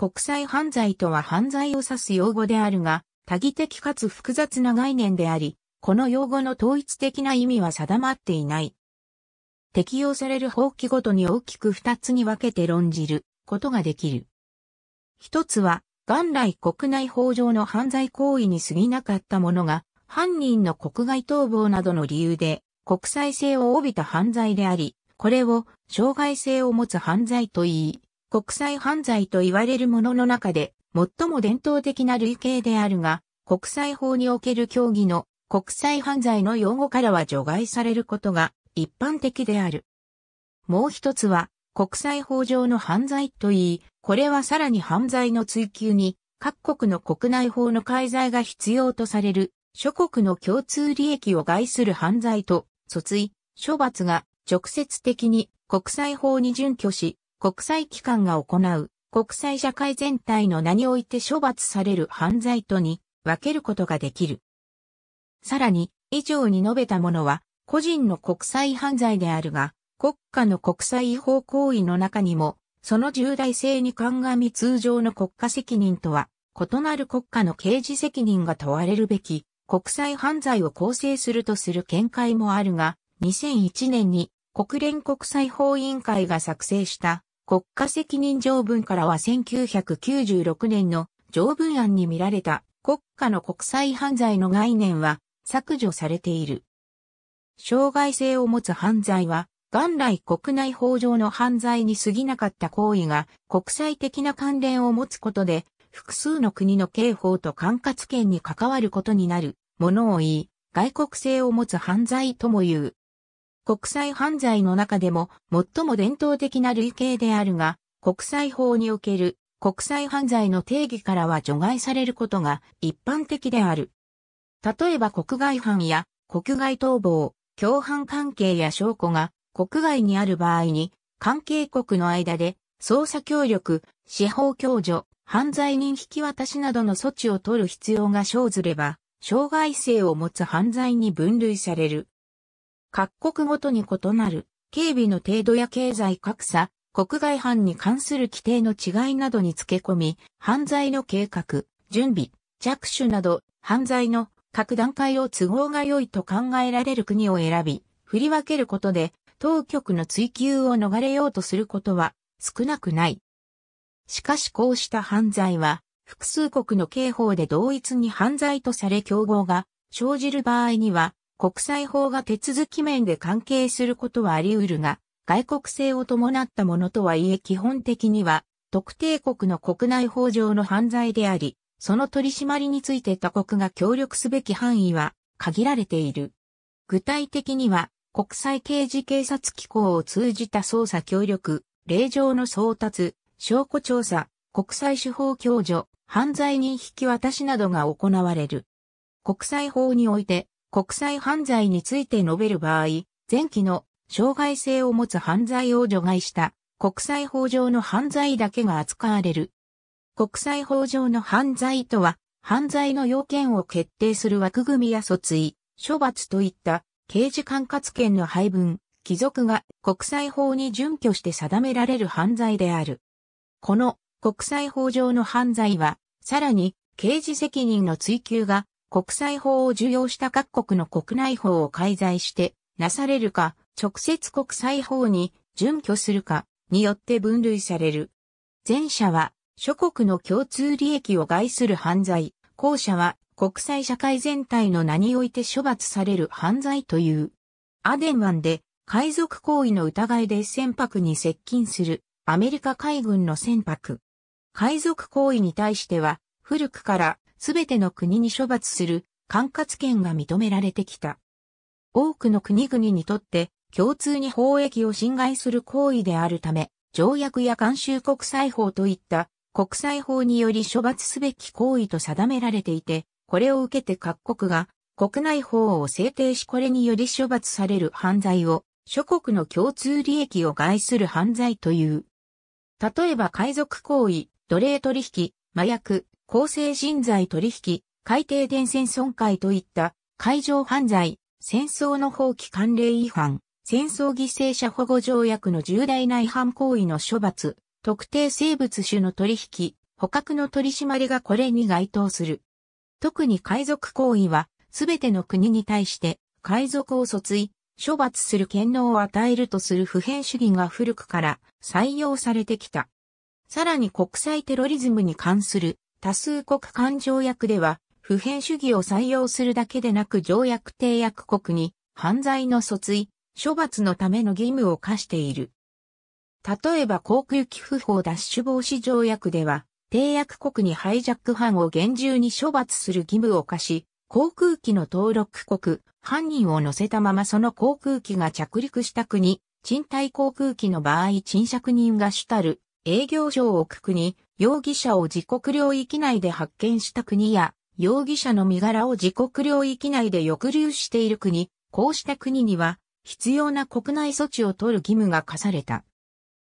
国際犯罪とは犯罪を指す用語であるが、多義的かつ複雑な概念であり、この用語の統一的な意味は定まっていない。適用される法規ごとに大きく二つに分けて論じることができる。一つは、元来国内法上の犯罪行為に過ぎなかったものが、犯人の国外逃亡などの理由で、国際性を帯びた犯罪であり、これを、障害性を持つ犯罪と言い、国際犯罪と言われるものの中で、最も伝統的な類型であるが、国際法における協議の国際犯罪の用語からは除外されることが一般的である。もう一つは、国際法上の犯罪といい、これはさらに犯罪の追求に、各国の国内法の介在が必要とされる、諸国の共通利益を害する犯罪と、訴追、処罰が直接的に国際法に準拠し、国際機関が行う国際社会全体の名において処罰される犯罪とに分けることができる。さらに、以上に述べたものは、個人の国際犯罪であるが、国家の国際違法行為の中にも、その重大性に鑑み通常の国家責任とは、異なる国家の刑事責任が問われるべき、国際犯罪を構成するとする見解もあるが、2001年に国連国際法委員会が作成した国家責任条文からは1996年の条文案に見られた国家の国際犯罪の概念は削除されている。障害性を持つ犯罪は、元来国内法上の犯罪に過ぎなかった行為が国際的な関連を持つことで、複数の国の刑法と管轄権に関わることになるものを言い、外国性を持つ犯罪とも言う。国際犯罪の中でも最も伝統的な類型であるが、国際法における国際犯罪の定義からは除外されることが一般的である。例えば国外犯や国外逃亡、共犯関係や証拠が国外にある場合に、関係国の間で捜査協力、司法共助、犯罪人引き渡しなどの措置を取る必要が生ずれば、障害性を持つ犯罪に分類される。各国ごとに異なる、警備の程度や経済格差、国外犯に関する規定の違いなどに付け込み、犯罪の計画、準備、着手など、犯罪の各段階を都合が良いと考えられる国を選び、振り分けることで、当局の追及を逃れようとすることは少なくない。しかしこうした犯罪は、複数国の刑法で同一に犯罪とされ競合が生じる場合には、国際法が手続き面で関係することはあり得るが、外国性を伴ったものとはいえ基本的には、特定国の国内法上の犯罪であり、その取り締まりについて他国が協力すべき範囲は限られている。具体的には、国際刑事警察機構を通じた捜査協力、令状の送達、証拠調査、国際司法共助、犯罪人引き渡しなどが行われる。国際法において、国際犯罪について述べる場合、前期の障害性を持つ犯罪を除外した国際法上の犯罪だけが扱われる。国際法上の犯罪とは、犯罪の要件を決定する枠組みや訴追、処罰といった刑事管轄権の配分、貴族が国際法に準拠して定められる犯罪である。この国際法上の犯罪は、さらに刑事責任の追及が国際法を受容した各国の国内法を介在してなされるか、直接国際法に準拠するかによって分類される。前者は諸国の共通利益を害する犯罪、後者は国際社会全体の名において処罰される犯罪という。アデン湾で海賊行為の疑いで船舶に接近するアメリカ海軍の船舶。海賊行為に対しては古くからすべての国に処罰する管轄権が認められてきた。多くの国々にとって共通に法益を侵害する行為であるため、条約や慣習国際法といった国際法により処罰すべき行為と定められていて、これを受けて各国が国内法を制定しこれにより処罰される犯罪を諸国の共通利益を害する犯罪という。例えば海賊行為、奴隷取引、麻薬、公正人材取引、海底電線損壊といった海上犯罪、戦争の放棄慣例違反、戦争犠牲者保護条約の重大な違反行為の処罰、特定生物種の取引、捕獲の取り締まりがこれに該当する。特に海賊行為は、すべての国に対して、海賊を訴追、処罰する権能を与えるとする普遍主義が古くから採用されてきた。さらに国際テロリズムに関する多数国間条約では、普遍主義を採用するだけでなく条約締約国に犯罪の訴追、処罰のための義務を課している。例えば航空機不法奪取防止条約では、締約国にハイジャック犯を厳重に処罰する義務を課し、航空機の登録国、犯人を乗せたままその航空機が着陸した国、賃貸航空機の場合賃借人が主たる営業所を置く国容疑者を自国領域内で発見した国や、容疑者の身柄を自国領域内で抑留している国、こうした国には、必要な国内措置を取る義務が課された。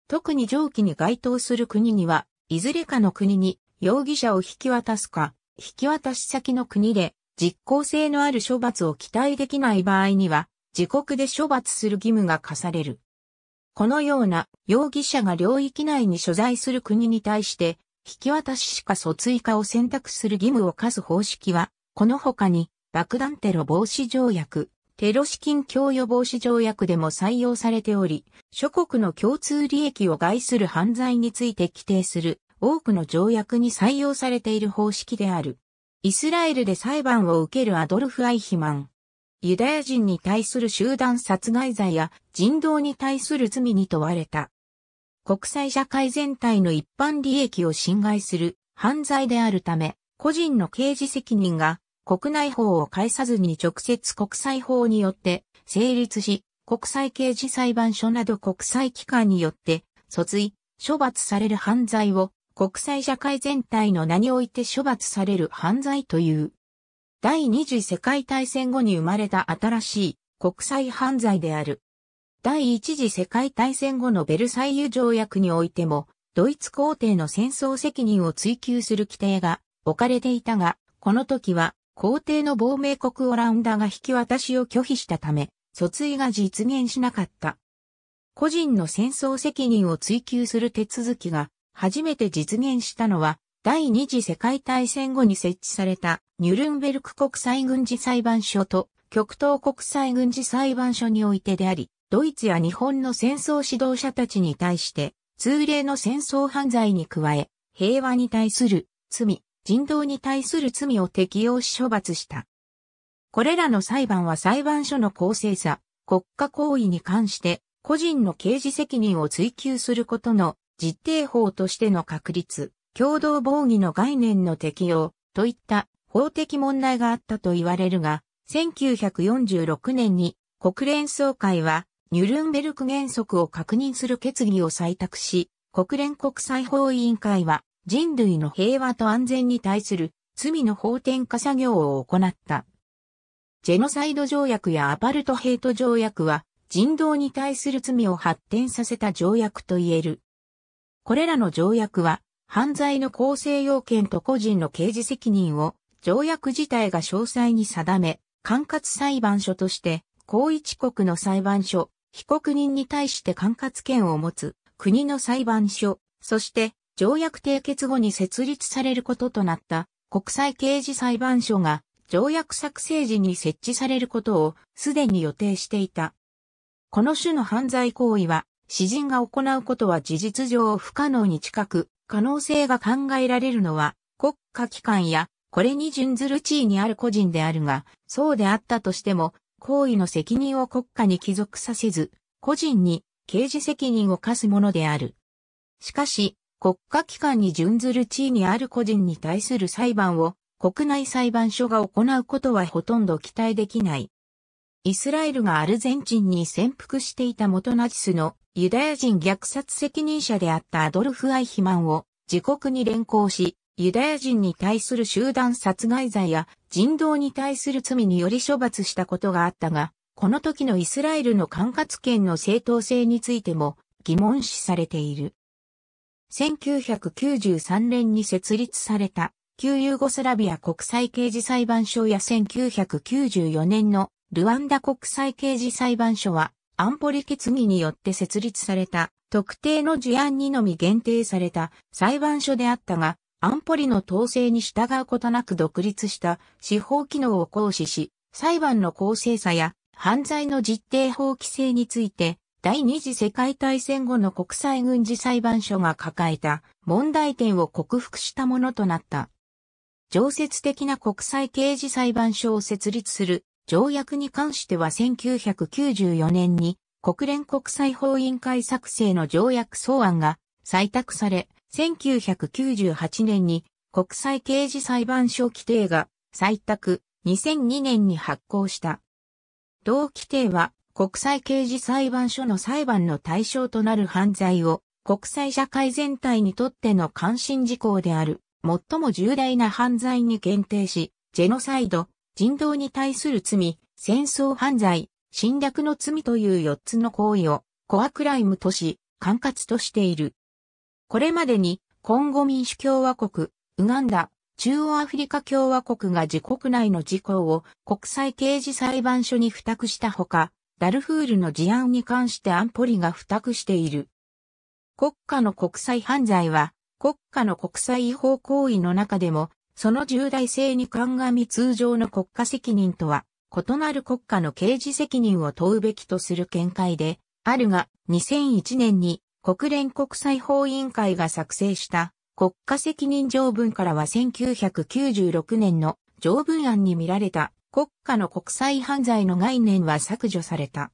特に上記に該当する国には、いずれかの国に容疑者を引き渡すか、引き渡し先の国で実効性のある処罰を期待できない場合には、自国で処罰する義務が課される。このような容疑者が領域内に所在する国に対して引き渡ししか訴追化を選択する義務を課す方式は、この他に、爆弾テロ防止条約、テロ資金供与防止条約でも採用されており、諸国の共通利益を害する犯罪について規定する多くの条約に採用されている方式である。イスラエルで裁判を受けるアドルフ・アイヒマン。ユダヤ人に対する集団殺害罪や人道に対する罪に問われた。国際社会全体の一般利益を侵害する犯罪であるため、個人の刑事責任が国内法を介さずに直接国際法によって成立し、国際刑事裁判所など国際機関によって訴追、処罰される犯罪を国際社会全体の名において処罰される犯罪という。第二次世界大戦後に生まれた新しい国際犯罪である。第一次世界大戦後のベルサイユ条約においても、ドイツ皇帝の戦争責任を追求する規定が置かれていたが、この時は皇帝の亡命国オランダが引き渡しを拒否したため、訴追が実現しなかった。個人の戦争責任を追求する手続きが初めて実現したのは、第二次世界大戦後に設置されたニュルンベルク国際軍事裁判所と極東国際軍事裁判所においてであり、ドイツや日本の戦争指導者たちに対して、通例の戦争犯罪に加え、平和に対する罪、人道に対する罪を適用し処罰した。これらの裁判は裁判所の公正さ、国家行為に関して個人の刑事責任を追求することの実定法としての確立、共同防御の概念の適用といった法的問題があったと言われるが、1946年に国連総会はニュルンベルク原則を確認する決議を採択し、国連国際法委員会は人類の平和と安全に対する罪の法転化作業を行った。ジェノサイド条約やアパルトヘイト条約は人道に対する罪を発展させた条約と言える。これらの条約は犯罪の構成要件と個人の刑事責任を条約自体が詳細に定め、管轄裁判所として、高一国の裁判所、被告人に対して管轄権を持つ国の裁判所、そして条約締結後に設立されることとなった国際刑事裁判所が条約作成時に設置されることをすでに予定していた。この種の犯罪行為は、詩人が行うことは事実上不可能に近く、可能性が考えられるのは国家機関やこれに準ずる地位にある個人であるが、そうであったとしても、行為の責任を国家に帰属させず、個人に刑事責任を課すものである。しかし、国家機関に準ずる地位にある個人に対する裁判を国内裁判所が行うことはほとんど期待できない。イスラエルがアルゼンチンに潜伏していた元ナチスのユダヤ人虐殺責任者であったアドルフ・アイヒマンを自国に連行し、ユダヤ人に対する集団殺害罪や人道に対する罪により処罰したことがあったが、この時のイスラエルの管轄権の正当性についても疑問視されている。1993年に設立された旧ユーゴスラビア国際刑事裁判所や1994年のルワンダ国際刑事裁判所は安保理決議によって設立された特定の事案にのみ限定された裁判所であったが、安保理の統制に従うことなく独立した司法機能を行使し、裁判の公正さや犯罪の実定法規制について、第二次世界大戦後の国際軍事裁判所が抱えた問題点を克服したものとなった。常設的な国際刑事裁判所を設立する条約に関しては1994年に国連国際法委員会作成の条約草案が採択され、1998年に国際刑事裁判所規定が採択、2002年に発行した。同規定は国際刑事裁判所の裁判の対象となる犯罪を国際社会全体にとっての関心事項である最も重大な犯罪に限定し、ジェノサイド、人道に対する罪、戦争犯罪、侵略の罪という4つの行為をコアクライムとし、管轄としている。これまでに、コンゴ民主共和国、ウガンダ、中央アフリカ共和国が自国内の事項を国際刑事裁判所に付託したほか、ダルフールの事案に関して安保理が付託している。国家の国際犯罪は、国家の国際違法行為の中でも、その重大性に鑑み通常の国家責任とは、異なる国家の刑事責任を問うべきとする見解で、あるが、2001年に国連国際法委員会が作成した国家責任条文からは1996年の条文案に見られた国家の国際犯罪の概念は削除された。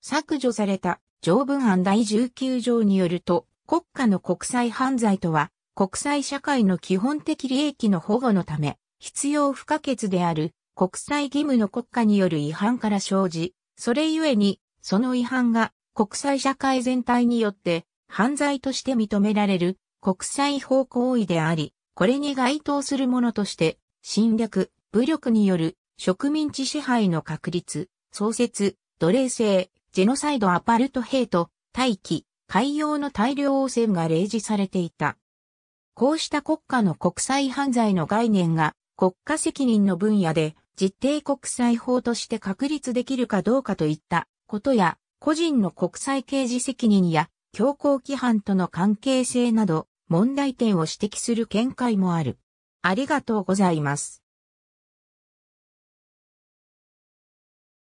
削除された条文案第19条によると、国家の国際犯罪とは、国際社会の基本的利益の保護のため、必要不可欠である国際義務の国家による違反から生じ、それゆえに、その違反が国際社会全体によって犯罪として認められる国際法行為であり、これに該当するものとして侵略、武力による植民地支配の確立、創設、奴隷制、ジェノサイドアパルトヘイト、大気、海洋の大量汚染が例示されていた。こうした国家の国際犯罪の概念が国家責任の分野で実定国際法として確立できるかどうかといったことや個人の国際刑事責任や強行規範との関係性など問題点を指摘する見解もある。ありがとうございます。